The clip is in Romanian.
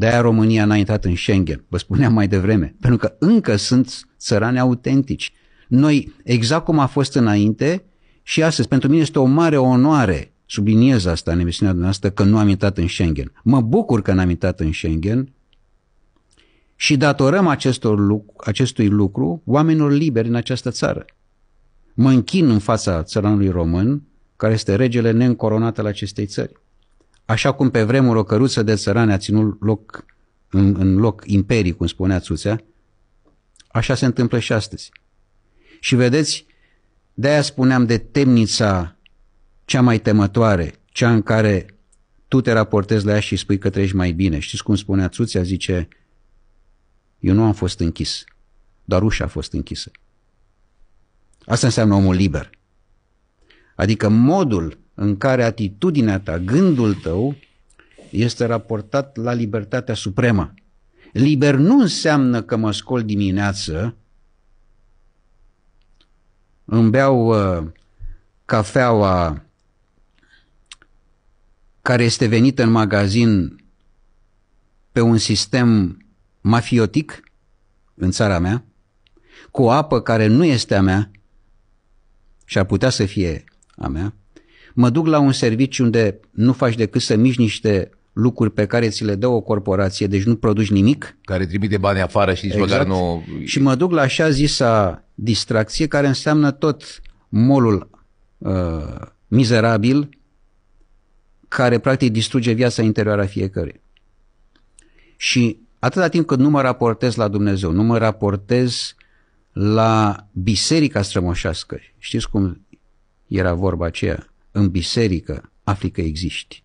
De-aia România n-a intrat în Schengen, vă spuneam mai devreme, pentru că încă sunt țărani autentici. Noi, exact cum a fost înainte și astăzi, pentru mine este o mare onoare, subliniez asta în emisiunea dumneavoastră, că nu am intrat în Schengen. Mă bucur că n-am intrat în Schengen și datorăm acestor luc- acestui lucru oamenilor liberi în această țară. Mă închin în fața țăranului român, care este regele neîncoronat al acestei țări așa cum pe vremuri o căruță de țărani a ținut loc, în, în loc imperii, cum spunea Țuțea, așa se întâmplă și astăzi. Și vedeți, de-aia spuneam de temnița cea mai temătoare, cea în care tu te raportezi la ea și spui că treci mai bine. Știți cum spunea Țuțea? Zice, eu nu am fost închis, dar ușa a fost închisă. Asta înseamnă omul liber. Adică modul în care atitudinea ta, gândul tău, este raportat la libertatea supremă. Liber nu înseamnă că mă scol dimineață, îmi beau uh, cafeaua care este venită în magazin pe un sistem mafiotic în țara mea, cu apă care nu este a mea și ar putea să fie a mea, mă duc la un serviciu unde nu faci decât să miști niște lucruri pe care ți le dă o corporație, deci nu produci nimic. Care trimite bani afară și nici exact. măcar nu... Și mă duc la așa zisa distracție, care înseamnă tot molul uh, mizerabil care practic distruge viața interioară a fiecărui. Și atâta timp cât nu mă raportez la Dumnezeu, nu mă raportez la biserica strămoșească, știți cum era vorba aceea? în biserică afli că existi.